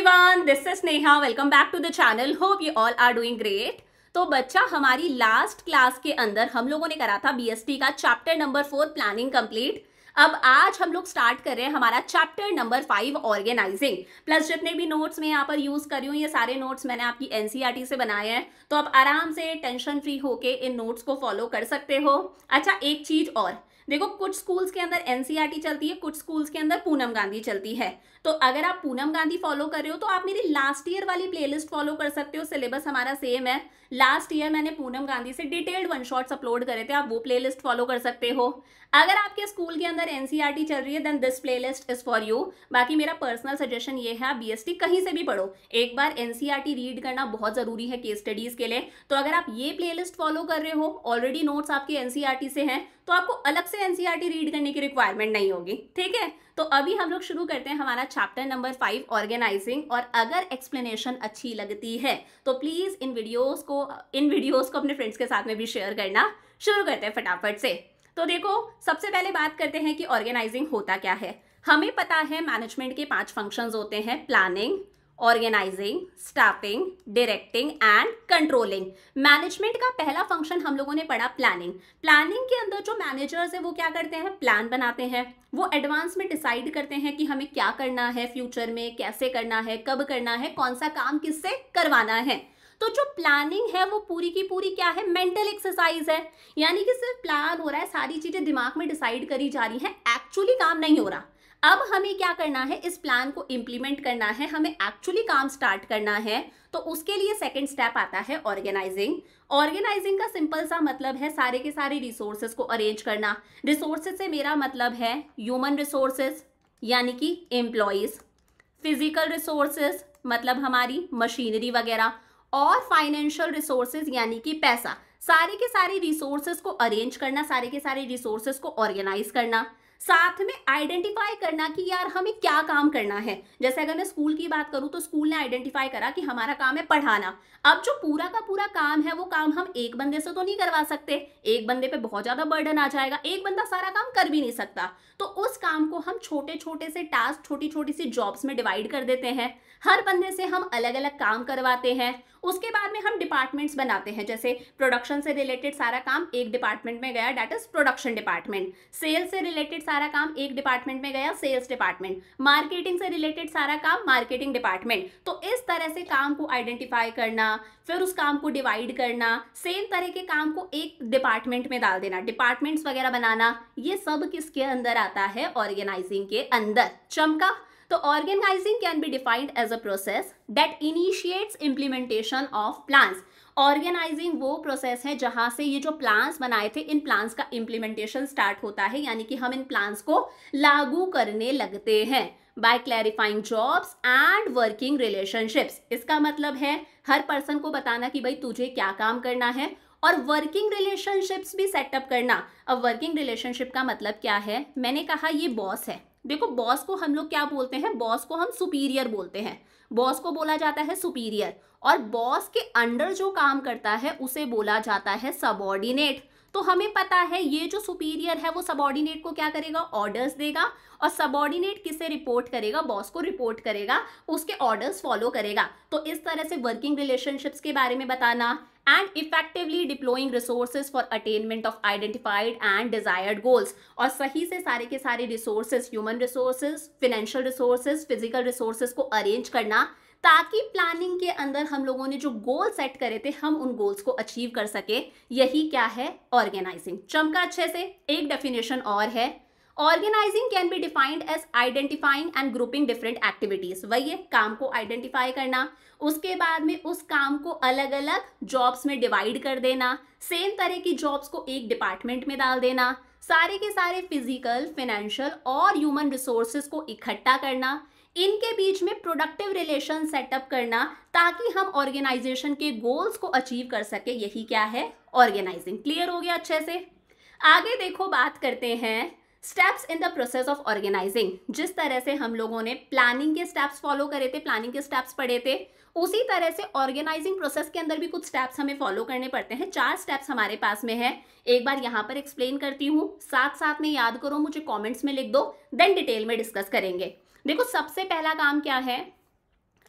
Everyone this is Neha welcome back to the channel hope you all are doing great तो बच्चा हमारी last class के अंदर हम लोगों ने करा था बीएसटी का chapter number four planning complete अब आज हम लोग स्टार्ट कर रहे हैं हमारा chapter number five organizing plus जितने भी नोट्स मैं यहाँ पर यूज कर रही हूँ ये सारे नोट्स मैंने आपकी एनसीईआरटी e से बनाए हैं तो आप आराम से टेंशन फ्री होके इन नोट्स को फॉलो कर सकते हो अच्छा एक चीज और देखो कुछ स्कूल्स के अंदर एनसीईआरटी e चलती है कुछ स्कूल्स के अंदर पूनम गांधी चलती है तो अगर आप पूनम गांधी फॉलो कर रहे हो तो आप मेरी लास्ट ईयर वाली प्लेलिस्ट फॉलो कर सकते हो सिलेबस हमारा सेम है लास्ट ईयर मैंने पूनम गांधी से डिटेल्ड वन शॉट्स अपलोड करे थे आप वो प्लेलिस्ट फॉलो कर सकते हो अगर आपके स्कूल के अंदर एनसीईआरटी e चल रही है then this playlist is for you बाकी मेरा पर्सनल सजेशन ये है आप बीएसटी कहीं से भी पढ़ो एक बार एनसीईआरटी रीड e करना बहुत जरूरी है केस स्टडीज के लिए तो अगर आप ये प्लेलिस्ट फॉलो कर रहे हो ऑलरेडी नोट्स आपके एनसीईआरटी e से हैं तो आपको अलग से एनसीईआरटी रीड करने की रिक्वायरमेंट नहीं होगी ठीक है तो अभी हम लोग शुरू करते हैं हमारा चैप्टर नंबर फाइव ऑर्गेनाइजिंग और अगर एक्सप्लेनेशन अच्छी लगती है तो प्लीज इन वीडियोस को इन वीडियोस को अपने फ्रेंड्स के साथ में भी शेयर करना शुरू करते हैं फटाफट से तो देखो सबसे पहले बात करते हैं कि ऑर्गेनाइजिंग होता क्या है हमें पता है मैनेजमेंट के पांच फंक्शंस होते हैं planning organizing staffing directing and controlling management का पहला फंक्शन हम लोगों ने पढ़ा प्लानिंग प्लानिंग के अंदर जो मैनेजर्स है वो क्या करते हैं प्लान बनाते हैं वो एडवांस में डिसाइड करते हैं कि हमें क्या करना है फ्यूचर में कैसे करना है कब करना है कौन सा काम किससे करवाना है तो जो प्लानिंग है वो पूरी की पूरी क्या है मेंटल एक्सरसाइज है यानी कि सिर्फ प्लान हो रहा है सारी चीज़ें दिमाग में डिसाइड करी जा रही हैं एक्चुअली काम नहीं हो रहा अब हमें क्या करना है इस प्लान को इम्प्लीमेंट करना है हमें एक्चुअली काम स्टार्ट करना है तो उसके लिए सेकंड स्टेप आता है ऑर्गेनाइजिंग ऑर्गेनाइजिंग का सिंपल सा मतलब है सारे के सारे रिसोर्सेज को अरेंज करना रिसोर्सेज से मेरा मतलब है ह्यूमन रिसोर्सेज यानी कि एम्प्लॉयज़ फिजिकल रिसोर्सेज मतलब हमारी मशीनरी वगैरह और फाइनेंशियल रिसोर्सेज यानी कि पैसा सारे के सारे रिसोर्सेज को अरेंज करना सारे के सारे रिसोर्सेज को ऑर्गेनाइज करना साथ में आइडेंटिफाई करना कि यार हमें क्या काम करना है जैसे अगर मैं स्कूल की बात करूं तो स्कूल ने आइडेंटिफाई करा कि हमारा काम है पढ़ाना अब जो पूरा का पूरा काम है वो काम हम एक बंदे से तो नहीं करवा सकते एक बंदे पे बहुत ज़्यादा बर्डन आ जाएगा एक बंदा सारा काम कर भी नहीं सकता तो उस काम को हम छोटे छोटे से टास्क छोटी छोटी सी जॉब्स में डिवाइड कर देते हैं हर बंदे से हम अलग अलग काम करवाते हैं उसके बाद में हम डिपार्टमेंट्स बनाते हैं जैसे प्रोडक्शन से रिलेटेड सारा काम एक डिपार्टमेंट में गया that is production department sales से रिलेटेड सारा काम एक डिपार्टमेंट में गया सेल्स डिपार्टमेंट मार्केटिंग से रिलेटेड सारा काम मार्केटिंग डिपार्टमेंट तो इस तरह से काम को आइडेंटिफाई करना फिर उस काम को डिवाइड करना सेम तरह के काम को एक डिपार्टमेंट में डाल देना डिपार्टमेंट्स वगैरह बनाना ये सब किसके अंदर आता है ऑर्गेनाइजिंग के अंदर चमका तो organizing can be defined as a process that initiates implementation of plans organizing वो प्रोसेस है जहाँ से ये जो प्लान्स बनाए थे इन प्लान्स का इम्प्लीमेंटेशन स्टार्ट होता है यानी कि हम इन प्लान्स को लागू करने लगते हैं by clarifying jobs and working relationships इसका मतलब है हर पर्सन को बताना कि भाई तुझे क्या काम करना है और वर्किंग रिलेशनशिप्स भी सेटअप करना अब वर्किंग रिलेशनशिप का मतलब क्या है मैंने कहा ये बॉस है देखो बॉस को हम लोग क्या बोलते हैं बॉस को हम सुपीरियर बोलते हैं बॉस को बोला जाता है सुपीरियर और बॉस के अंडर जो काम करता है उसे बोला जाता है सबॉर्डिनेट तो हमें पता है ये जो सुपीरियर है वो सबॉर्डिनेट को क्या करेगा ऑर्डर्स देगा और सबॉर्डिनेट किसे रिपोर्ट करेगा बॉस को रिपोर्ट करेगा उसके ऑर्डर्स फॉलो करेगा तो इस तरह से वर्किंग रिलेशनशिप्स के बारे में बताना and effectively deploying resources for attainment of identified and desired goals और सही से सारे के सारे resources human resources financial resources physical resources को अरेंज करना ताकि प्लानिंग के अंदर हम लोगों ने जो गोल सेट करे थे हम उन गोल्स को अचीव कर सके यही क्या है ऑर्गेनाइजिंग चमका अच्छे से एक डेफिनेशन और है organizing can be defined as identifying and grouping different activities वही है काम को आइडेंटिफाई करना उसके बाद में उस काम को अलग अलग जॉब्स में डिवाइड कर देना सेम तरह की जॉब्स को एक डिपार्टमेंट में डाल देना सारे के सारे फिजिकल फिनेंशियल और ह्यूमन रिसोर्सेज को इकट्ठा करना इनके बीच में प्रोडक्टिव रिलेशन सेटअप करना ताकि हम ऑर्गेनाइजेशन के गोल्स को अचीव कर सके यही क्या है ऑर्गेनाइजिंग क्लियर हो गया अच्छे से आगे देखो बात करते हैं steps in the process of organizing जिस तरह से हम लोगों ने प्लानिंग के स्टेप्स फॉलो करे थे प्लानिंग के स्टेप्स पढ़े थे उसी तरह से ऑर्गेनाइजिंग प्रोसेस के अंदर भी कुछ स्टेप्स हमें फॉलो करने पड़ते हैं चार स्टेप्स हमारे पास में है एक बार यहाँ पर एक्सप्लेन करती हूँ साथ साथ में याद करो मुझे कॉमेंट्स में लिख दो देन डिटेल में डिस्कस करेंगे देखो सबसे पहला काम क्या है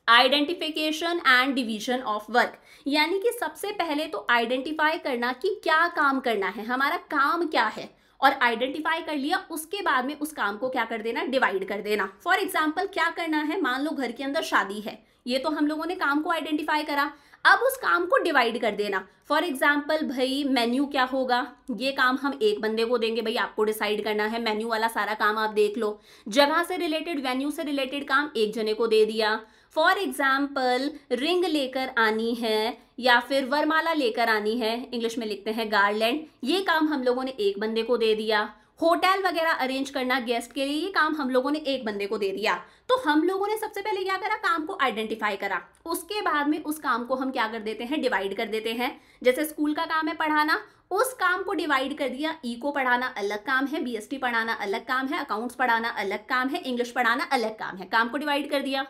identification and division of work यानी कि सबसे पहले तो आइडेंटिफाई करना कि क्या काम करना है हमारा काम क्या है और आइडेंटिफाई कर लिया उसके बाद में उस काम को क्या कर देना डिवाइड कर देना फॉर एग्जाम्पल क्या करना है मान लो घर के अंदर शादी है ये तो हम लोगों ने काम को आइडेंटिफाई करा अब उस काम को डिवाइड कर देना फॉर एग्जाम्पल भाई मेन्यू क्या होगा ये काम हम एक बंदे को देंगे भाई आपको डिसाइड करना है मेन्यू वाला सारा काम आप देख लो जगह से रिलेटेड वेन्यू से रिलेटेड काम एक जने को दे दिया फॉर एग्जाम्पल रिंग लेकर आनी है या फिर वरमाला लेकर आनी है इंग्लिश में लिखते हैं गार्लैंड ये काम हम लोगों ने एक बंदे को दे दिया होटल वगैरह अरेंज करना गेस्ट के लिए ये काम हम लोगों ने एक बंदे को दे दिया तो हम लोगों ने सबसे पहले क्या करा काम को आइडेंटिफाई करा उसके बाद में उस काम को हम क्या कर देते हैं डिवाइड कर देते हैं जैसे स्कूल का काम है पढ़ाना उस काम को डिवाइड कर दिया ई e को पढ़ाना अलग काम है बी पढ़ाना अलग काम है अकाउंट्स पढ़ाना अलग काम है इंग्लिश पढ़ाना अलग काम है काम को डिवाइड कर दिया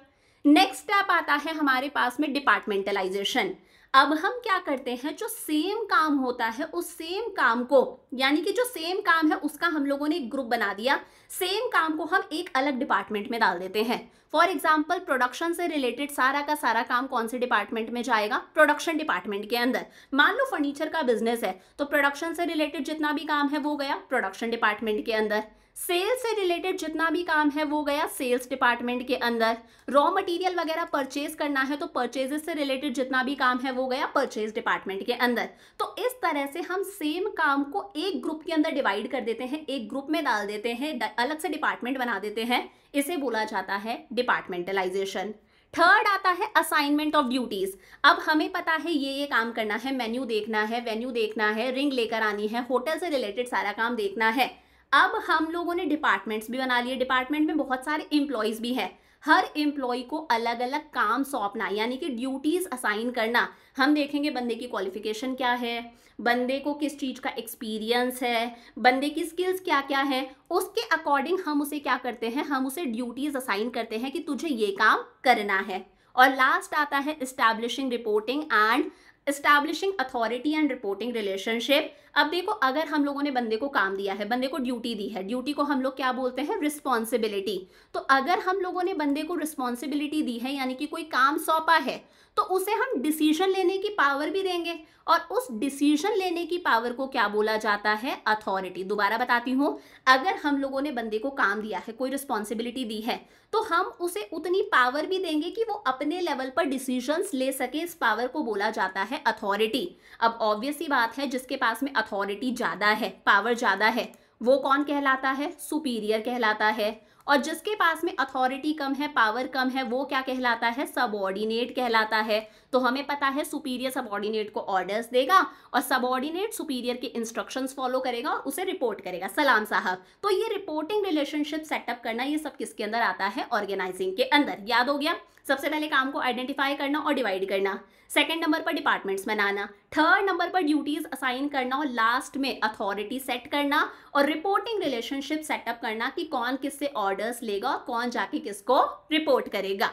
नेक्स्ट स्टेप आता है हमारे पास में डिपार्टमेंटलाइजेशन अब हम क्या करते हैं जो सेम काम होता है उस सेम काम को यानी कि जो सेम काम है उसका हम लोगों ने एक ग्रुप बना दिया सेम काम को हम एक अलग डिपार्टमेंट में डाल देते हैं फॉर एग्जाम्पल प्रोडक्शन से रिलेटेड सारा का सारा काम कौन से डिपार्टमेंट में जाएगा प्रोडक्शन डिपार्टमेंट के अंदर मान लो फर्नीचर का बिजनेस है तो प्रोडक्शन से रिलेटेड जितना भी काम है वो गया प्रोडक्शन डिपार्टमेंट के अंदर सेल्स से रिलेटेड जितना भी काम है वो गया सेल्स डिपार्टमेंट के अंदर रॉ मटेरियल वगैरह परचेज करना है तो परचेजेस से रिलेटेड जितना भी काम है वो गया परचेज डिपार्टमेंट के अंदर तो इस तरह से हम सेम काम को एक ग्रुप के अंदर डिवाइड कर देते हैं एक ग्रुप में डाल देते हैं अलग से डिपार्टमेंट बना देते हैं इसे बोला जाता है डिपार्टमेंटलाइजेशन थर्ड आता है असाइनमेंट ऑफ ड्यूटीज अब हमें पता है ये ये काम करना है मेन्यू देखना है वेन्यू देखना है रिंग लेकर आनी है होटल से रिलेटेड सारा काम देखना है अब हम लोगों ने डिपार्टमेंट्स भी बना लिए डिपार्टमेंट में बहुत सारे एम्प्लॉयज़ भी है हर एम्प्लॉय को अलग अलग काम सौंपना यानी कि ड्यूटीज़ असाइन करना हम देखेंगे बंदे की क्वालिफिकेशन क्या है बंदे को किस चीज़ का एक्सपीरियंस है बंदे की स्किल्स क्या क्या हैं उसके अकॉर्डिंग हम उसे क्या करते हैं हम उसे ड्यूटीज़ असाइन करते हैं कि तुझे ये काम करना है और लास्ट आता है establishing reporting and establishing authority and reporting relationship अब देखो अगर हम लोगों ने बंदे को काम दिया है बंदे को ड्यूटी दी है ड्यूटी को हम लोग क्या बोलते हैं रिस्पॉन्सिबिलिटी तो अगर हम लोगों ने बंदे को रिस्पॉन्सिबिलिटी दी है यानी कि कोई काम सौंपा है तो उसे हम डिसीजन लेने की पावर भी देंगे और उस डिसीजन लेने की पावर को क्या बोला जाता है अथॉरिटी दोबारा बताती हूँ अगर हम लोगों ने बंदे को काम दिया है कोई रिस्पॉन्सिबिलिटी दी है तो हम उसे उतनी पावर भी देंगे कि वो अपने लेवल पर डिसीजंस ले सके इस पावर को बोला जाता है अथॉरिटी अब ऑब्वियसली बात है जिसके पास में अथॉरिटी ज़्यादा है पावर ज़्यादा है वो कौन कहलाता है सुपीरियर कहलाता है और जिसके पास में अथॉरिटी कम है पावर कम है वो क्या कहलाता है सबॉर्डिनेट कहलाता है तो हमें पता है सुपीरियर सबॉर्डिनेट को ऑर्डर्स देगा और ऑर्डिनेट सुपीरियर के इंस्ट्रक्शंस फॉलो करेगा और उसे रिपोर्ट करेगा सलाम साहब तो ये रिपोर्टिंग रिलेशनशिप सेटअप करना ये सब किसके अंदर आता है ऑर्गेनाइजिंग के अंदर याद हो गया सबसे पहले काम को आइडेंटिफाई करना और डिवाइड करना सेकेंड नंबर पर डिपार्टमेंट्स बनाना थर्ड नंबर पर ड्यूटीज असाइन करना और लास्ट में अथॉरिटी सेट करना और रिपोर्टिंग रिलेशनशिप सेटअप करना कि कौन किससे ऑर्डर्स लेगा और कौन जाके किसको रिपोर्ट करेगा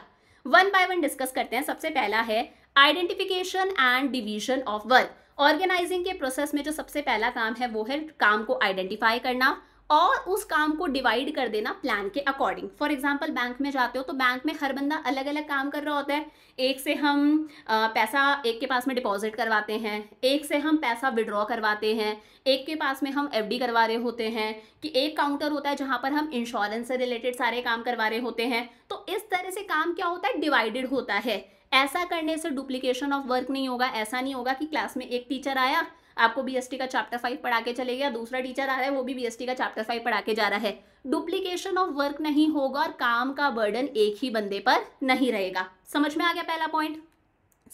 वन बाय वन डिस्कस करते हैं सबसे पहला है identification and division of work organizing के प्रोसेस में जो सबसे पहला काम है वो है काम को आइडेंटिफाई करना और उस काम को डिवाइड कर देना प्लान के अकॉर्डिंग फॉर एग्जाम्पल बैंक में जाते हो तो बैंक में हर बंदा अलग अलग काम कर रहा होता है एक से हम पैसा एक के पास में डिपॉजिट करवाते हैं एक से हम पैसा विड्रॉ करवाते हैं एक के पास में हम एफडी करवा रहे होते हैं कि एक काउंटर होता है जहाँ पर हम इंश्योरेंस से रिलेटेड सारे काम करवा रहे होते हैं तो इस तरह से काम क्या होता है डिवाइडेड होता है ऐसा करने से डुप्लीकेशन ऑफ वर्क नहीं होगा ऐसा नहीं होगा कि क्लास में एक टीचर आया आपको बीएसटी का चैप्टर फाइव पढ़ा के चले गया दूसरा टीचर आ रहा है वो भी बीएसटी का चैप्टर फाइव पढ़ा के जा रहा है डुप्लीकेशन ऑफ वर्क नहीं होगा और काम का बर्डन एक ही बंदे पर नहीं रहेगा समझ में आ गया पहला पॉइंट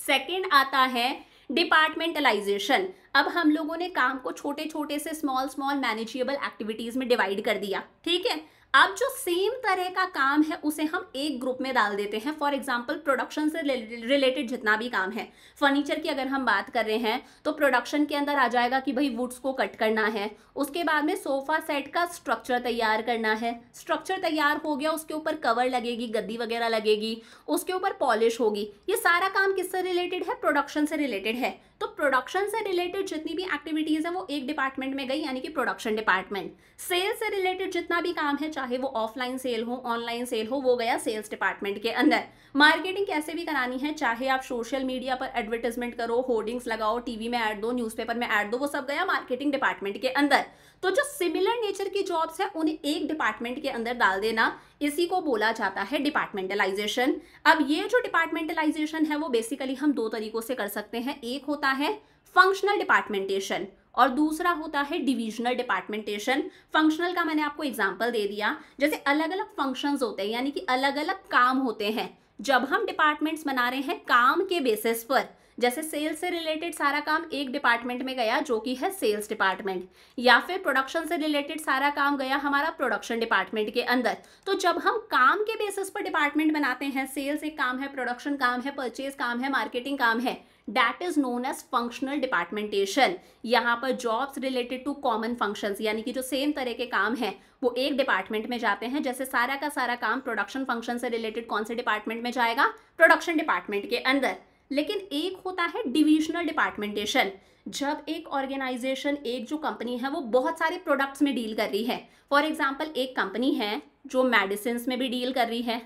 सेकेंड आता है डिपार्टमेंटलाइजेशन अब हम लोगों ने काम को छोटे छोटे से स्मॉल स्मॉल मैनेजेबल एक्टिविटीज में डिवाइड कर दिया ठीक है अब जो सेम तरह का काम है उसे हम एक ग्रुप में डाल देते हैं फॉर एग्जाम्पल प्रोडक्शन से रिलेटेड जितना भी काम है फर्नीचर की अगर हम बात कर रहे हैं तो प्रोडक्शन के अंदर आ जाएगा कि भाई वुड्स को कट करना है उसके बाद में सोफा सेट का स्ट्रक्चर तैयार करना है स्ट्रक्चर तैयार हो गया उसके ऊपर कवर लगेगी गद्दी वगैरह लगेगी उसके ऊपर पॉलिश होगी ये सारा काम किससे रिलेटेड है प्रोडक्शन से रिलेटेड है तो प्रोडक्शन से रिलेटेड जितनी भी एक्टिविटीज़ हैं वो एक डिपार्टमेंट में गई यानी कि प्रोडक्शन डिपार्टमेंट सेल से रिलेटेड जितना भी काम है चाहे वो ऑफलाइन सेल हो ऑनलाइन सेल हो वो गया सेल्स डिपार्टमेंट के अंदर मार्केटिंग कैसे भी करानी है चाहे आप सोशल मीडिया पर एडवर्टीजमेंट करो होर्डिंग्स लगाओ टीवी में ऐड दो न्यूज़पेपर में ऐड दो वो सब गया मार्केटिंग डिपार्टमेंट के अंदर तो जो सिमिलर नेचर की जॉब्स है उन्हें एक डिपार्टमेंट के अंदर डाल देना इसी को बोला जाता है डिपार्टमेंटलाइजेशन अब ये जो डिपार्टमेंटलाइजेशन है वो बेसिकली हम दो तरीकों से कर सकते हैं एक होता है फंक्शनल डिपार्टमेंटेशन और दूसरा होता है डिविजनल डिपार्टमेंटेशन फंक्शनल का मैंने आपको एग्जाम्पल दे दिया जैसे अलग अलग फंक्शंस होते हैं यानी कि अलग अलग काम होते हैं जब हम डिपार्टमेंट्स बना रहे हैं काम के बेसिस पर जैसे सेल्स से रिलेटेड सारा काम एक डिपार्टमेंट में गया जो कि है सेल्स डिपार्टमेंट या फिर प्रोडक्शन से रिलेटेड सारा काम गया हमारा प्रोडक्शन डिपार्टमेंट के अंदर तो जब हम काम के बेसिस पर डिपार्टमेंट बनाते हैं सेल्स एक काम है प्रोडक्शन काम है परचेज काम है मार्केटिंग काम है that is known as functional departmentation यहाँ पर jobs related to common function यानी कि जो सेम तरह के काम हैं वो एक डिपार्टमेंट में जाते हैं जैसे सारा का सारा काम प्रोडक्शन फंक्शन से रिलेटेड कौन से डिपार्टमेंट में जाएगा प्रोडक्शन डिपार्टमेंट के अंदर लेकिन एक होता है डिविजनल डिपार्टमेंटेशन जब एक ऑर्गेनाइजेशन एक जो कंपनी है वो बहुत सारे प्रोडक्ट्स में डील कर रही है फॉर एग्जाम्पल एक कंपनी है जो मेडिसिन में भी डील कर रही है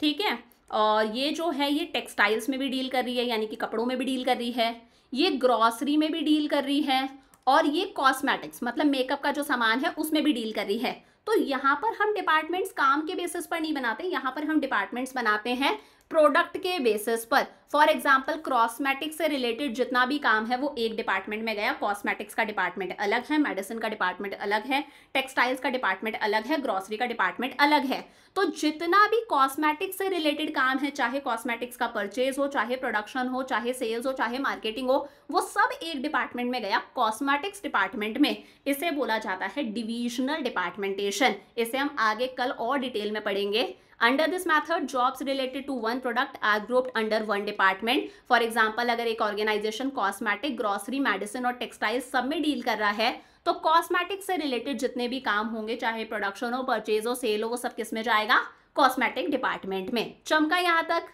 ठीक है और ये जो है ये टेक्सटाइल्स में भी डील कर रही है यानी कि कपड़ों में भी डील कर रही है ये ग्रॉसरी में भी डील कर रही है और ये कॉस्मेटिक्स मतलब मेकअप का जो सामान है उसमें भी डील कर रही है तो यहाँ पर हम डिपार्टमेंट्स काम के बेसिस पर नहीं बनाते यहाँ पर हम डिपार्टमेंट्स बनाते हैं प्रोडक्ट के बेसिस पर फॉर एग्जाम्पल कॉस्मेटिक्स से रिलेटेड जितना भी काम है वो एक डिपार्टमेंट में गया कॉस्मेटिक्स का डिपार्टमेंट अलग है मेडिसिन का डिपार्टमेंट अलग है टेक्सटाइल्स का डिपार्टमेंट अलग है ग्रॉसरी का डिपार्टमेंट अलग है तो जितना भी कॉस्मेटिक्स से रिलेटेड काम है चाहे कॉस्मेटिक्स का परचेज हो चाहे प्रोडक्शन हो चाहे सेल्स हो चाहे मार्केटिंग हो वो सब एक डिपार्टमेंट में गया कॉस्मेटिक्स डिपार्टमेंट में इसे बोला जाता है डिविजनल डिपार्टमेंटेशन इसे हम आगे कल और डिटेल में पढ़ेंगे under this method jobs related to one product are grouped under one department for example अगर एक ऑर्गेनाइजेशन कॉस्मेटिक ग्रॉसरी मेडिसिन और टेक्सटाइल सब में डील कर रहा है तो कॉस्मेटिक से रिलेटेड जितने भी काम होंगे चाहे प्रोडक्शन हो परचेज हो सेल हो वो सब किस में जाएगा कॉस्मेटिक डिपार्टमेंट में चमका यहाँ तक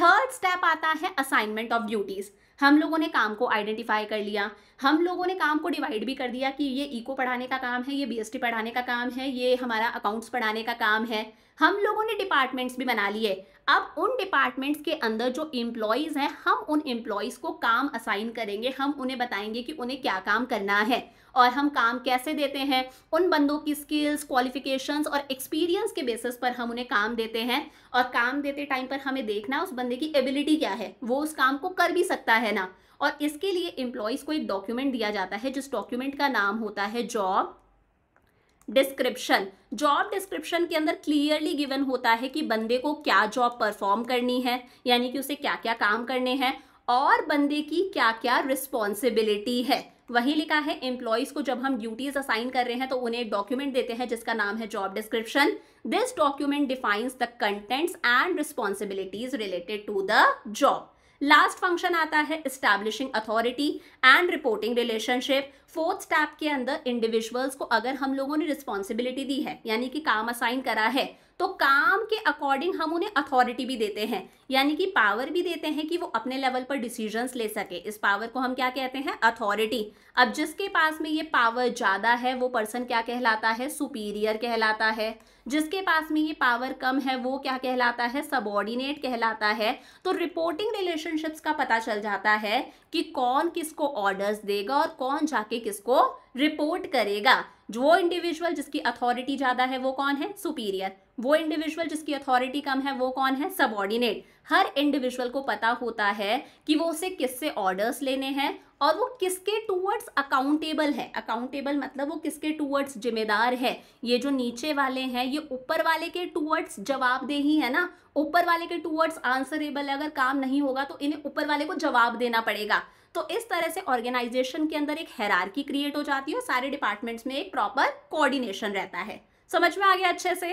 थर्ड स्टेप आता है असाइनमेंट ऑफ ड्यूटीज़ हम लोगों ने काम को आइडेंटिफाई कर लिया हम लोगों ने काम को डिवाइड भी कर दिया कि ये इको पढ़ाने का काम है ये बीएसटी पढ़ाने का काम है ये हमारा अकाउंट्स पढ़ाने का काम है हम लोगों ने डिपार्टमेंट्स भी बना लिए अब उन डिपार्टमेंट्स के अंदर जो एम्प्लॉयज़ हैं हम उन एम्प्लॉयज़ को काम असाइन करेंगे हम उन्हें बताएंगे कि उन्हें क्या काम करना है और हम काम कैसे देते हैं उन बंदों की स्किल्स क्वालिफिकेशंस और एक्सपीरियंस के बेसिस पर हम उन्हें काम देते हैं और काम देते टाइम पर हमें देखना उस बंदे की एबिलिटी क्या है वो उस काम को कर भी सकता है ना और इसके लिए एम्प्लॉयज़ को एक डॉक्यूमेंट दिया जाता है जिस डॉक्यूमेंट का नाम होता है जॉब डिस्क्रिप्शन जॉब डिस्क्रिप्शन के अंदर क्लियरली गिवन होता है कि बंदे को क्या जॉब परफॉर्म करनी है यानी कि उसे क्या क्या काम करने हैं और बंदे की क्या क्या रिस्पॉन्सिबिलिटी है वही लिखा है एम्प्लॉयज़ को जब हम ड्यूटीज असाइन कर रहे हैं तो उन्हें एक डॉक्यूमेंट देते हैं जिसका नाम है job description this document defines the contents and responsibilities related to the job last function आता है establishing authority and reporting relationship fourth step के अंदर इंडिविजुअल्स को अगर हम लोगों ने रिस्पॉन्सिबिलिटी दी है यानी कि काम असाइन करा है तो काम के अकॉर्डिंग हम उन्हें अथॉरिटी भी देते हैं यानी कि पावर भी देते हैं कि वो अपने लेवल पर डिसीजंस ले सके इस पावर को हम क्या कहते हैं अथॉरिटी अब जिसके पास में ये पावर ज़्यादा है वो पर्सन क्या कहलाता है सुपीरियर कहलाता है जिसके पास में ये पावर कम है वो क्या कहलाता है सबॉर्डिनेट कहलाता है तो रिपोर्टिंग रिलेशनशिप्स का पता चल जाता है कि कौन किसको ऑर्डर्स देगा और कौन जाके किसको रिपोर्ट करेगा जो इंडिविजुअल जिसकी अथॉरिटी ज़्यादा है वो कौन है सुपीरियर वो इंडिविजुअल जिसकी अथॉरिटी कम है वो कौन है सबॉर्डिनेट हर इंडिविजुअल को पता होता है कि वो उसे किससे ऑर्डर्स लेने हैं और वो किसके टूवर्ड्स अकाउंटेबल है अकाउंटेबल मतलब वो किसके टूवर्ड्स जिम्मेदार है ये जो नीचे वाले हैं ये ऊपर वाले के टूवर्ड्स जवाबदेही है ना ऊपर वाले के टूवर्ड्स आंसरेबल है अगर काम नहीं होगा तो इन्हें ऊपर वाले को जवाब देना पड़ेगा तो इस तरह से ऑर्गेनाइजेशन के अंदर एक हैरारकी क्रिएट हो जाती है और सारे डिपार्टमेंट्स में एक प्रॉपर कोऑर्डिनेशन रहता है समझ में आ गया अच्छे से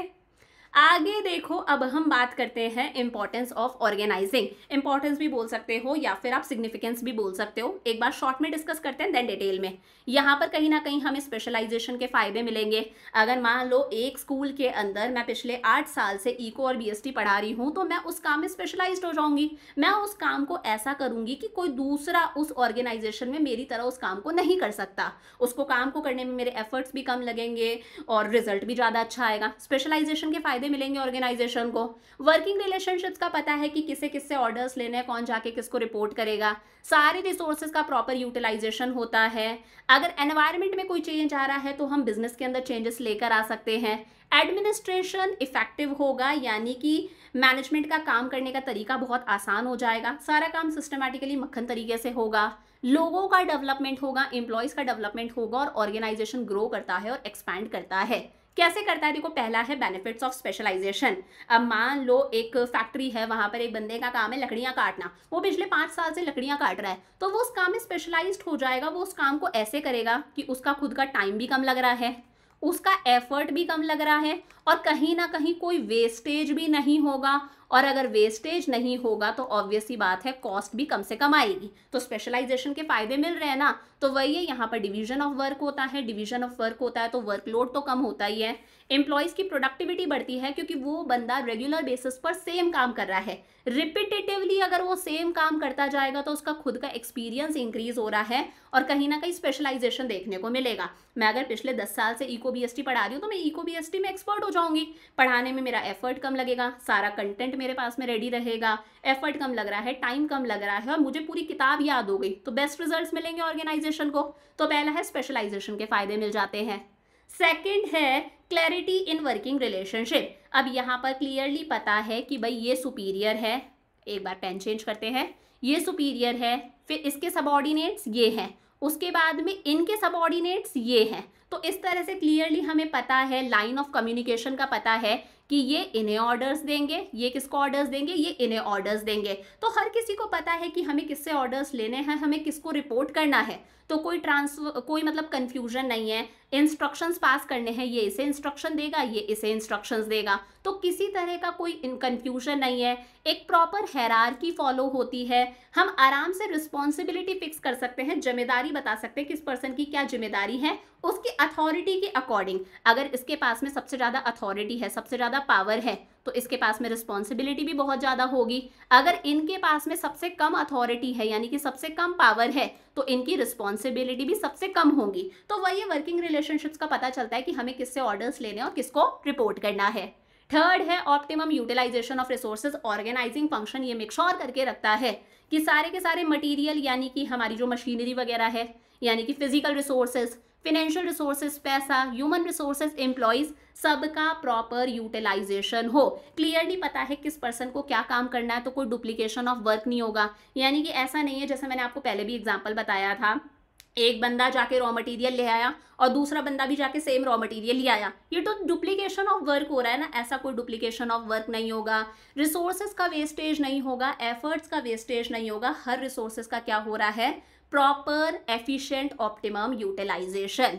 आगे देखो अब हम बात करते हैं इंपॉर्टेंस ऑफ ऑर्गेनाइजिंग इंपॉर्टेंस भी बोल सकते हो या फिर आप सिग्निफिकेंस भी बोल सकते हो एक बार शॉर्ट में डिस्कस करते हैं देन डिटेल में यहाँ पर कहीं ना कहीं हमें स्पेशलाइजेशन के फायदे मिलेंगे अगर मान लो एक स्कूल के अंदर मैं पिछले आठ साल से इको e और बी पढ़ा रही हूँ तो मैं उस काम में स्पेशलाइज हो जाऊंगी मैं उस काम को ऐसा करूंगी कि कोई दूसरा उस ऑर्गेनाइजेशन में मेरी तरह उस काम को नहीं कर सकता उसको काम को करने में मेरे एफर्ट्स भी कम लगेंगे और रिजल्ट भी ज़्यादा अच्छा आएगा स्पेशलाइजेशन के फायदे फायदे मिलेंगे ऑर्गेनाइजेशन को वर्किंग रिलेशनशिप्स का पता है कि किसे किससे ऑर्डर्स लेने हैं कौन जाके किसको रिपोर्ट करेगा सारे रिसोर्सेज का प्रॉपर यूटिलाइजेशन होता है अगर एनवायरमेंट में कोई चेंज आ रहा है तो हम बिजनेस के अंदर चेंजेस लेकर आ सकते हैं एडमिनिस्ट्रेशन इफेक्टिव होगा यानी कि मैनेजमेंट का काम करने का तरीका बहुत आसान हो जाएगा सारा काम सिस्टमेटिकली मक्खन तरीके से होगा लोगों का डेवलपमेंट होगा एम्प्लॉयज़ का डेवलपमेंट होगा और ऑर्गेनाइजेशन ग्रो करता है और एक्सपैंड करता है कैसे करता है देखो पहला है बेनिफिट्स ऑफ स्पेशलाइजेशन अब मान लो एक फैक्ट्री है वहां पर एक बंदे का काम है लकड़ियाँ काटना वो पिछले पाँच साल से लकड़ियाँ काट रहा है तो वो उस काम में स्पेशलाइज्ड हो जाएगा वो उस काम को ऐसे करेगा कि उसका खुद का टाइम भी कम लग रहा है उसका एफर्ट भी कम लग रहा है और कहीं ना कहीं कोई वेस्टेज भी नहीं होगा और अगर वेस्टेज नहीं होगा तो ऑब्वियसली बात है कॉस्ट भी कम से कम आएगी तो स्पेशलाइजेशन के फायदे मिल रहे हैं ना तो वही है यहाँ पर डिवीजन ऑफ वर्क होता है डिवीजन ऑफ वर्क होता है तो वर्कलोड तो कम होता ही है एम्प्लॉयज़ की प्रोडक्टिविटी बढ़ती है क्योंकि वो बंदा रेगुलर बेसिस पर सेम काम कर रहा है रिपीटेटिवली अगर वो सेम काम करता जाएगा तो उसका खुद का एक्सपीरियंस इंक्रीज हो रहा है और कहीं ना कहीं स्पेशलाइजेशन देखने को मिलेगा मैं अगर पिछले दस साल से इको e बी पढ़ा रही हूँ तो मैं इको e बी में एक्सपर्ट हो जाऊंगी पढ़ाने में मेरा एफर्ट कम लगेगा सारा कंटेंट मेरे पास में रेडी रहेगा एफर्ट कम लग रहा है टाइम कम लग रहा है और मुझे पूरी किताब याद हो गई तो बेस्ट रिजल्ट मिलेंगे ऑर्गेनाइजेशन को तो पहला है स्पेशलाइजेशन के फ़ायदे मिल जाते हैं सेकेंड है क्लैरिटी इन वर्किंग रिलेशनशिप अब यहाँ पर क्लियरली पता है कि भाई ये सुपीरियर है एक बार पेन चेंज करते हैं ये सुपीरियर है फिर इसके सबॉर्डिनेट्स ये हैं उसके बाद में इनके सबॉर्डिनेट्स ये हैं तो इस तरह से क्लियरली हमें पता है लाइन ऑफ कम्युनिकेशन का पता है कि ये इन्हें ऑर्डर्स देंगे ये किसको ऑर्डर्स देंगे ये इन्हें ऑर्डर्स देंगे तो हर किसी को पता है कि हमें किससे ऑर्डर्स लेने हैं हमें किसको रिपोर्ट करना है तो कोई ट्रांस कोई मतलब कन्फ्यूजन नहीं है इंस्ट्रक्शंस पास करने हैं ये इसे इंस्ट्रक्शन देगा ये इसे इंस्ट्रक्शंस देगा तो किसी तरह का कोई कन्फ्यूजन नहीं है एक प्रॉपर की फॉलो होती है हम आराम से रिस्पॉन्सिबिलिटी फिक्स कर सकते हैं जिम्मेदारी बता सकते हैं किस पर्सन की क्या जिम्मेदारी है उसकी अथॉरिटी के अकॉर्डिंग अगर इसके पास में सबसे ज़्यादा अथॉरिटी है सबसे ज़्यादा पावर है तो इसके पास में रिस्पॉन्सिबिलिटी भी बहुत ज़्यादा होगी अगर इनके पास में सबसे कम अथॉरिटी है यानी कि सबसे कम पावर है तो इनकी रिस्पॉन्सिबिलिटी भी सबसे कम होगी तो वही वर्किंग रिलेशनशिप्स का पता चलता है कि हमें किससे ऑर्डर्स लेने और किसको रिपोर्ट करना है थर्ड है optimum utilization of resources organizing function ये मेक श्योर करके रखता है कि सारे के सारे मटेरियल यानी कि हमारी जो मशीनरी वगैरह है यानी कि फिजिकल रिसोर्सेज फिनेंशियल रिसोर्सेज पैसा ह्यूमन रिसोर्सेज एम्प्लॉयज़ सबका प्रॉपर यूटिलाइजेशन हो क्लियरली पता है किस पर्सन को क्या काम करना है तो कोई डुप्लीकेशन ऑफ वर्क नहीं होगा यानी कि ऐसा नहीं है जैसे मैंने आपको पहले भी एग्जाम्पल बताया था एक बंदा जाके रॉ मटेरियल ले आया और दूसरा बंदा भी जाके सेम रॉ मटेरियल ले आया ये तो डुप्लीकेशन ऑफ वर्क हो रहा है ना ऐसा कोई डुप्लीकेशन ऑफ वर्क नहीं होगा रिसोर्सेज का वेस्टेज नहीं होगा एफर्ट्स का वेस्टेज नहीं होगा हर रिसोर्सेज का क्या हो रहा है प्रॉपर एफिशिएंट ऑप्टिमम यूटिलाइजेशन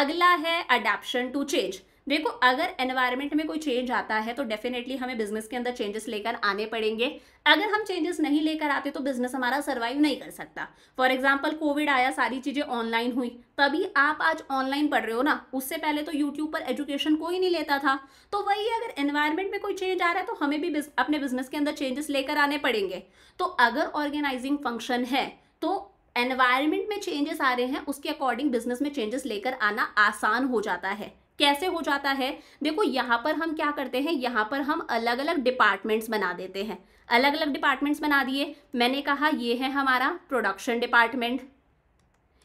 अगला है अडेप्शन टू चेंज देखो अगर एनवायरनमेंट में कोई चेंज आता है तो डेफिनेटली हमें बिजनेस के अंदर चेंजेस लेकर आने पड़ेंगे अगर हम चेंजेस नहीं लेकर आते तो बिजनेस हमारा सर्वाइव नहीं कर सकता फॉर एग्जाम्पल कोविड आया सारी चीज़ें ऑनलाइन हुई तभी आप आज ऑनलाइन पढ़ रहे हो ना उससे पहले तो यूट्यूब पर एजुकेशन कोई नहीं लेता था तो वही अगर एनवायरमेंट में कोई चेंज आ रहा है तो हमें भी अपने बिजनेस के अंदर चेंजेस लेकर आने पड़ेंगे तो अगर ऑर्गेनाइजिंग फंक्शन है तो एनवायरमेंट में चेंजेस आ रहे हैं उसके अकॉर्डिंग बिजनेस में चेंजेस लेकर आना आसान हो जाता है कैसे हो जाता है देखो यहाँ पर हम क्या करते हैं यहाँ पर हम अलग अलग डिपार्टमेंट्स बना देते हैं अलग अलग डिपार्टमेंट्स बना दिए मैंने कहा ये है हमारा प्रोडक्शन डिपार्टमेंट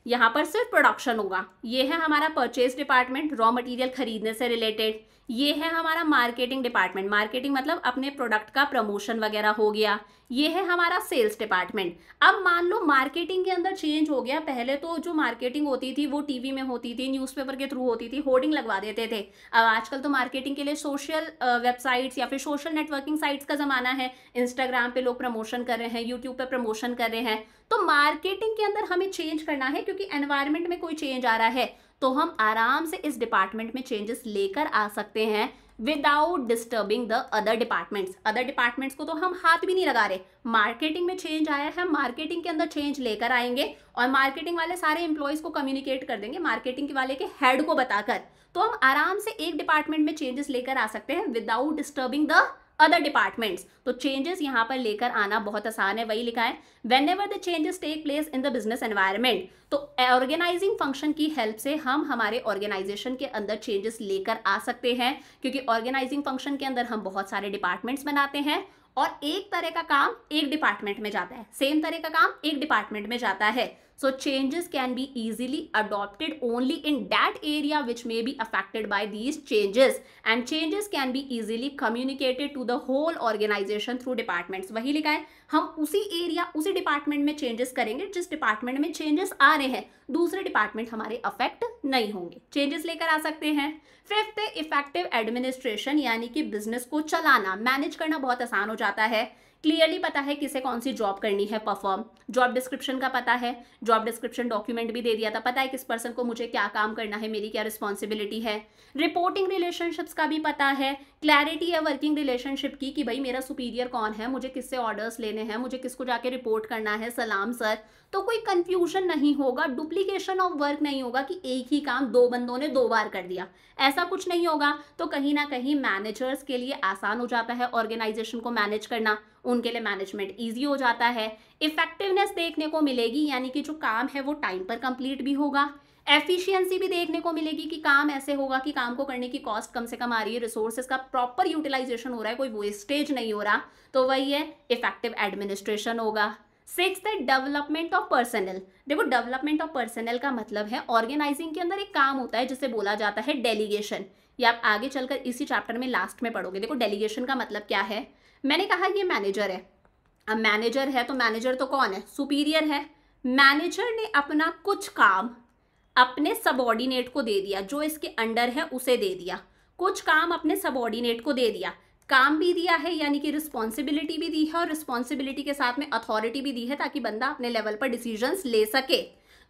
यहाँ पर सिर्फ प्रोडक्शन होगा ये है हमारा परचेज डिपार्टमेंट रॉ मटेरियल खरीदने से रिलेटेड ये है हमारा मार्केटिंग डिपार्टमेंट मार्केटिंग मतलब अपने प्रोडक्ट का प्रमोशन वगैरह हो गया ये है हमारा सेल्स डिपार्टमेंट अब मान लो मार्केटिंग के अंदर चेंज हो गया पहले तो जो मार्केटिंग होती थी वो टीवी में होती थी न्यूज़पेपर के थ्रू होती थी होर्डिंग लगवा देते थे अब आजकल तो मार्केटिंग के लिए सोशल वेबसाइट्स या फिर सोशल नेटवर्किंग साइट्स का ज़माना है इंस्टाग्राम पे लोग प्रमोशन कर रहे हैं यूट्यूब पे प्रमोशन कर रहे हैं तो मार्केटिंग के अंदर हमें चेंज करना है क्योंकि एनवायरमेंट में कोई चेंज आ रहा है तो हम आराम से इस डिपार्टमेंट में चेंजेस लेकर आ सकते हैं without disturbing the other departments other departments को तो हम हाथ भी नहीं लगा रहे मार्केटिंग में चेंज आया है मार्केटिंग के अंदर चेंज लेकर आएंगे और मार्केटिंग वाले सारे एम्प्लॉयज़ को कम्युनिकेट कर देंगे मार्केटिंग के वाले के हेड को बताकर तो हम आराम से एक डिपार्टमेंट में चेंजेस लेकर आ सकते हैं without disturbing the other departments तो चेंजेस यहाँ पर लेकर आना बहुत आसान है वही लिखा है whenever the changes take place in the business environment तो ऑर्गेनाइजिंग फंक्शन की हेल्प से हम हमारे ऑर्गेनाइजेशन के अंदर चेंजेस लेकर आ सकते हैं क्योंकि ऑर्गेनाइजिंग फंक्शन के अंदर हम बहुत सारे डिपार्टमेंट्स बनाते हैं और एक तरह का काम एक डिपार्टमेंट में जाता है सेम तरह का काम एक डिपार्टमेंट में जाता है So changes can be easily adopted only in that area which may be affected by these changes and changes can be easily communicated to the whole organization through departments. wahi likha hai hum usi area usi department mein changes karenge jis department mein changes aa rahe hain dusre department hamare affect nahi honge changes lekar aa sakte hain fifth effective administration yani ki business ko chalana manage karna bahut aasan ho jata hai clearly पता है किसे कौन सी job करनी है perform job description का पता है job description document भी दे दिया था पता है किस पर्सन को मुझे क्या काम करना है मेरी क्या रिस्पॉन्सिबिलिटी है रिपोर्टिंग रिलेशनशिप्स का भी पता है क्लैरिटी है वर्किंग रिलेशनशिप की कि भाई मेरा सुपीरियर कौन है मुझे किससे ऑर्डर्स लेने हैं मुझे किसको जाके रिपोर्ट करना है सलाम सर तो कोई कंफ्यूजन नहीं होगा डुप्लीकेशन ऑफ वर्क नहीं होगा कि एक ही काम दो बंदों ने दो बार कर दिया ऐसा कुछ नहीं होगा तो कहीं ना कहीं मैनेजर्स के लिए आसान हो जाता है ऑर्गेनाइजेशन को मैनेज करना उनके लिए मैनेजमेंट ईजी हो जाता है इफेक्टिवनेस देखने को मिलेगी यानी कि जो काम है वो टाइम पर कंप्लीट भी होगा एफिशिएंसी भी देखने को मिलेगी कि काम ऐसे होगा कि काम को करने की कॉस्ट कम से कम आ रही है रिसोर्सेज का प्रॉपर यूटिलाइजेशन हो रहा है कोई वेस्टेज नहीं हो रहा तो वही है इफेक्टिव एडमिनिस्ट्रेशन होगा सिक्स है डेवलपमेंट ऑफ पर्सनल देखो डेवलपमेंट ऑफ पर्सनल का मतलब है ऑर्गेनाइजिंग के अंदर एक काम होता है जिसे बोला जाता है डेलीगेशन ये आप आगे चलकर इसी चैप्टर में लास्ट में पढ़ोगे देखो डेलीगेशन का मतलब क्या है मैंने कहा ये मैनेजर है अब मैनेजर है तो मैनेजर तो कौन है सुपीरियर है मैनेजर ने अपना कुछ काम अपने सबऑर्डिनेट को दे दिया जो इसके अंडर है उसे दे दिया कुछ काम अपने सबऑर्डिनेट को दे दिया काम भी दिया है यानी कि रिस्पॉन्सिबिलिटी भी दी है और रिस्पॉन्सिबिलिटी के साथ में अथॉरिटी भी दी है ताकि बंदा अपने लेवल पर डिसीजंस ले सके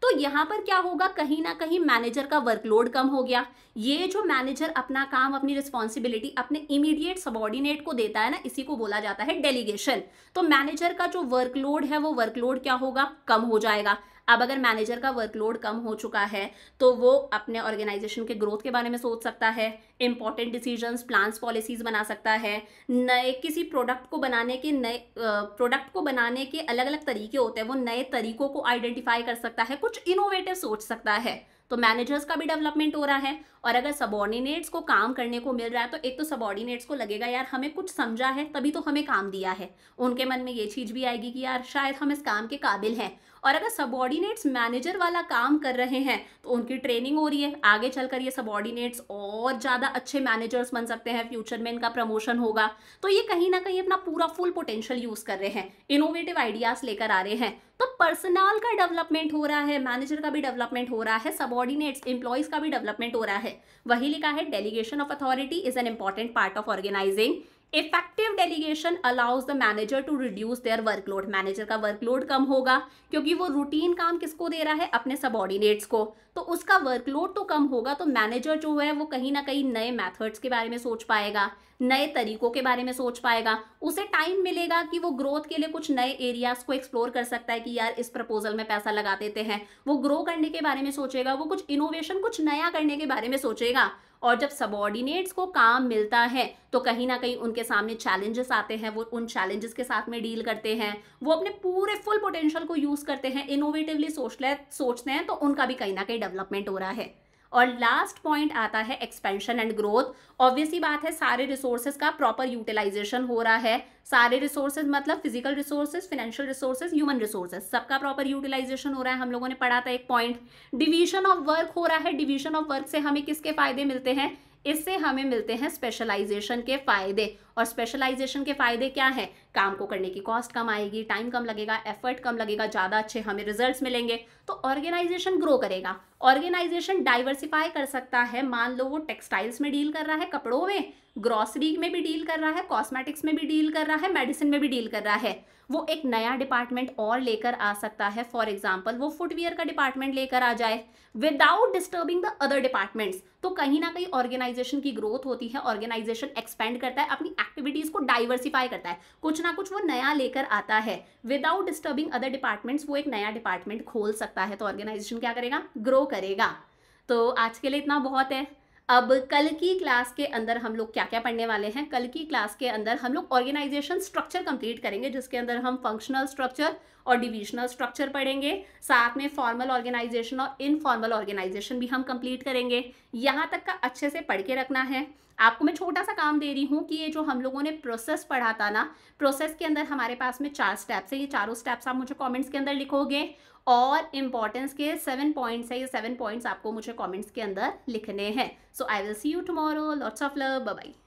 तो यहाँ पर क्या होगा कहीं ना कहीं मैनेजर का वर्कलोड कम हो गया ये जो मैनेजर अपना काम अपनी रिस्पॉन्सिबिलिटी अपने इमीडिएट सबॉर्डिनेट को देता है ना इसी को बोला जाता है डेलीगेशन तो मैनेजर का जो वर्कलोड है वो वर्कलोड क्या होगा कम हो जाएगा अब अगर मैनेजर का वर्कलोड कम हो चुका है तो वो अपने ऑर्गेनाइजेशन के ग्रोथ के बारे में सोच सकता है इंपॉर्टेंट डिसीजंस प्लान्स पॉलिसीज बना सकता है नए किसी प्रोडक्ट को बनाने के नए प्रोडक्ट को बनाने के अलग अलग तरीके होते हैं वो नए तरीकों को आइडेंटिफाई कर सकता है कुछ इनोवेटिव सोच सकता है तो मैनेजर्स का भी डेवलपमेंट हो रहा है और अगर सबॉर्डिनेट्स को काम करने को मिल रहा है तो एक तो सबॉर्डिनेट्स को लगेगा यार हमें कुछ समझा है तभी तो हमें काम दिया है उनके मन में ये चीज़ भी आएगी कि यार शायद हम इस काम के काबिल हैं और अगर सबॉर्डिनेट्स मैनेजर वाला काम कर रहे हैं तो उनकी ट्रेनिंग हो रही है आगे चलकर ये सबॉर्डिनेट्स और ज़्यादा अच्छे मैनेजर्स बन सकते हैं फ्यूचर में इनका प्रमोशन होगा तो ये कहीं ना कहीं अपना पूरा फुल पोटेंशियल यूज़ कर रहे हैं इनोवेटिव आइडियाज़ लेकर आ रहे हैं तो पर्सनल का डेवलपमेंट हो रहा है मैनेजर का भी डेवलपमेंट हो रहा है सबॉर्डिनेट्स एम्प्लॉयज़ का भी डेवलपमेंट हो रहा है वही लिखा है delegation of authority is an important part of organizing effective delegation allows the manager to reduce their workload manager का वर्कलोड कम होगा क्योंकि वो रूटीन काम किसको दे रहा है अपने सबॉर्डिनेट्स को तो उसका वर्कलोड तो कम होगा तो मैनेजर जो है वो कहीं ना कहीं नए मेथड्स के बारे में सोच पाएगा नए तरीकों के बारे में सोच पाएगा उसे टाइम मिलेगा कि वो ग्रोथ के लिए कुछ नए एरियाज को एक्सप्लोर कर सकता है कि यार इस प्रपोजल में पैसा लगा देते हैं वो ग्रो करने के बारे में सोचेगा वो कुछ इनोवेशन कुछ नया करने के बारे में सोचेगा और जब सबॉर्डिनेट्स को काम मिलता है तो कहीं ना कहीं उनके सामने चैलेंजेस आते हैं वो उन चैलेंजेस के साथ में डील करते हैं वो अपने पूरे फुल पोटेंशियल को यूज़ करते हैं इनोवेटिवली सोच सोचते हैं तो उनका भी कहीं ना कहीं डेवलपमेंट हो रहा है और लास्ट पॉइंट आता है एक्सपेंशन एंड ग्रोथ ऑब्वियसली बात है सारे रिसोर्सेज का प्रॉपर यूटिलाइजेशन हो रहा है सारे रिसोर्सेज मतलब physical resources financial resources human resources सबका प्रॉपर यूटिलाइजेशन हो रहा है हम लोगों ने पढ़ा था एक पॉइंट डिवीजन ऑफ वर्क हो रहा है डिवीजन ऑफ वर्क से हमें किसके फायदे मिलते हैं इससे हमें मिलते हैं स्पेशलाइजेशन के फायदे और स्पेशलाइजेशन के फ़ायदे क्या हैं काम को करने की कॉस्ट कम आएगी टाइम कम लगेगा एफर्ट कम लगेगा ज़्यादा अच्छे हमें रिजल्ट्स मिलेंगे तो ऑर्गेनाइजेशन ग्रो करेगा ऑर्गेनाइजेशन डाइवर्सिफाई कर सकता है मान लो वो टेक्सटाइल्स में डील कर रहा है कपड़ों में ग्रॉसरी में भी डील कर रहा है कॉस्मेटिक्स में भी डील कर रहा है मेडिसिन में भी डील कर रहा है वो एक नया डिपार्टमेंट और लेकर आ सकता है फॉर एग्जाम्पल वो फुटवेयर का डिपार्टमेंट लेकर आ जाए without disturbing the other departments तो कहीं ना कहीं ऑर्गेनाइजेशन की ग्रोथ होती है ऑर्गेनाइजेशन एक्सपेंड करता है अपनी एक्टिविटीज को डाइवर्सिफाई करता है कुछ ना कुछ वो नया लेकर आता है विदाउट डिस्टर्बिंग अदर डिपार्टमेंट्स वो एक नया डिपार्टमेंट खोल सकता है तो ऑर्गेनाइजेशन क्या करेगा ग्रो करेगा तो आज के लिए इतना बहुत है अब कल की क्लास के अंदर हम लोग क्या क्या पढ़ने वाले हैं कल की क्लास के अंदर हम लोग ऑर्गेनाइजेशन स्ट्रक्चर कंप्लीट करेंगे जिसके अंदर हम फंक्शनल स्ट्रक्चर और डिविजनल स्ट्रक्चर पढ़ेंगे साथ में फॉर्मल ऑर्गेनाइजेशन और इनफॉर्मल ऑर्गेनाइजेशन भी हम कंप्लीट करेंगे यहाँ तक का अच्छे से पढ़ के रखना है आपको मैं छोटा सा काम दे रही हूँ कि ये जो हम लोगों ने प्रोसेस पढ़ा था ना प्रोसेस के अंदर हमारे पास में चार स्टेप्स है ये चारों स्टेप्स आप मुझे कमेंट्स के अंदर लिखोगे और इम्पॉर्टेंस के सेवन पॉइंट्स है ये सेवन पॉइंट्स आपको मुझे कॉमेंट्स के अंदर लिखने हैं so I will see you tomorrow lots of love by